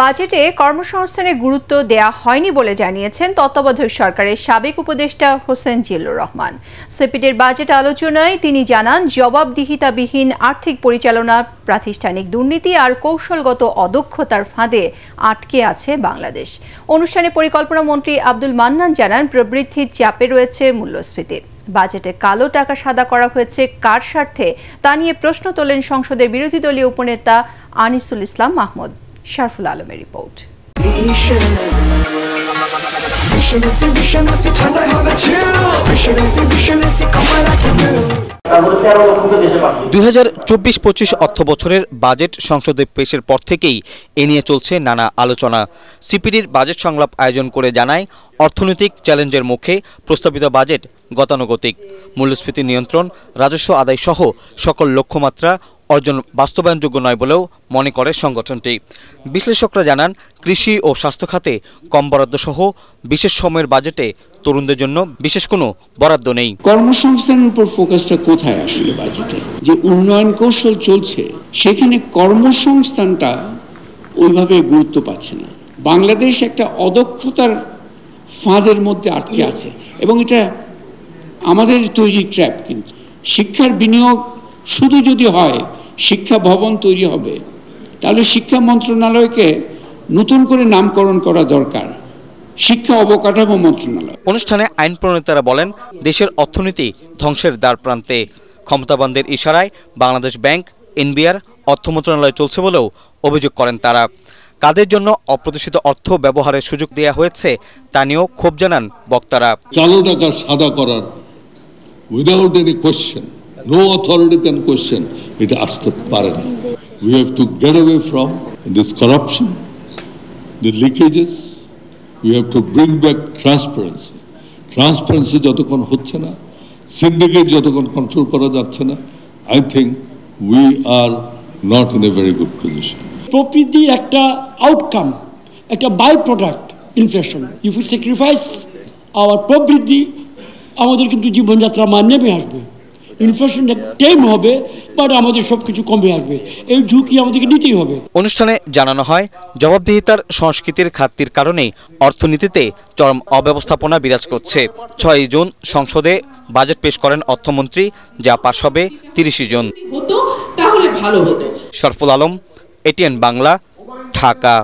বাজেটে কর্মসংস্থানে গুরুত্ব দেয়া হয়নি বলে জানিয়েছেন তত্ত্বাবধায়ক সরকারের সাবেক উপদেষ্টা হোসেন জিল্লুর রহমান সিপিডের বাজেট আলোচনায় তিনি জানান জবাবদিহিতাবিহীন আর্থিক পরিচালনা প্রাতিষ্ঠানিক দুর্নীতি আর কৌশলগত অদক্ষতার ফাঁদে আটকে আছে বাংলাদেশ অনুষ্ঠানে পরিকল্পনা মন্ত্রী আব্দুল মান্নান জানান প্রবৃদ্ধির চাপে রয়েছে মূল্যস্ফীতি বাজেটে কালো টাকা সাদা করা হয়েছে কার স্বার্থে তা নিয়ে প্রশ্ন তোলেন সংসদের বিরোধী দলীয় উপনেতা আনিসুল ইসলাম মাহমুদ শারফুল আলমের রিপোর্ট দুই হাজার চব্বিশ পঁচিশ অর্থ বছরের বাজেট সংসদে পেশের পর থেকেই এ নিয়ে চলছে নানা আলোচনা সিপিডির বাজেট সংলাপ আয়োজন করে জানায় অর্থনৈতিক চ্যালেঞ্জের মুখে প্রস্তাবিত বাজেট গতানুগতিক মূল্যস্ফীতি নিয়ন্ত্রণ রাজস্ব আদায় সহ সকল লক্ষ্যমাত্রা অর্জন বাস্তবায়নযোগ্য নয় বলেও মনে করে সংগঠনটি বিশ্লেষকরা জানান কৃষি ও স্বাস্থ্য খাতে কম বরাদ্দসহ বিশেষ সময়ের বাজেটে তরুণদের জন্য বিশেষ কোনো বরাদ্দ নেই কর্মসংস্থানের উপর ফোকাসটা কোথায় আসলে বাজেটে যে উন্নয়ন কৌশল চলছে সেখানে কর্মসংস্থানটা ওইভাবে গুরুত্ব পাচ্ছে না বাংলাদেশ একটা অদক্ষতার ফাঁদের মধ্যে আটকে আছে এবং এটা আমাদের তৈরি ট্র্যাপ কিন্তু শিক্ষার বিনিয়োগ শুধু যদি হয় শিক্ষা ভবন তৈরি হবে তাহলে শিক্ষা মন্ত্রণালয়কে নতুন করে নামকরণ করা দরকার শিক্ষা অবকাঠামো মন্ত্রণালয় অনুষ্ঠানে আইন প্রণেতারা বলেন দেশের অর্থনীতি ধ্বংসের দ্বার প্রান্তে ক্ষমতাবানদের ইশারায় বাংলাদেশ ব্যাংক এনবিআর অর্থ মন্ত্রণালয় চলছে বলেও অভিযোগ করেন তারা কাদের জন্য অপ্রতিষ্ঠিত অর্থ ব্যবহারের সুযোগ দেওয়া হয়েছে তা নিয়েও ক্ষোভ জানান বক্তারা চালু টাকা সাদা করার without any question no authority can question এটা আসতে পারে না we have to get away from this corruption the leakages we have to bring back transparency transparency যতক্ষণ হচ্ছে না সিন্ডিকেট যতক্ষণ কন্ট্রোল করা যাচ্ছে না I think we are not in a very good position প্রকৃতি একটা আউটকাম একটা by product inflation if you sacrifice our প্রবৃদ্ধি আমাদের কিন্তু জীবনযাত্রা মান নেমে আসবে ইনফ্লেশনটা টাইম হবে বাট আমাদের সব কিছু কমে আসবে এই ঝুঁকি আমাদেরকে নিতেই হবে অনুষ্ঠানে জানানো হয় জবাবদিহিতার সংস্কৃতির খাতির কারণে অর্থনীতিতে চরম অব্যবস্থাপনা বিরাজ করছে ছয় জুন সংসদে বাজেট পেশ করেন অর্থমন্ত্রী যা পাশ হবে তিরিশে জুন তাহলে ভালো হতো শরফুল আলম এটিএন বাংলা ঢাকা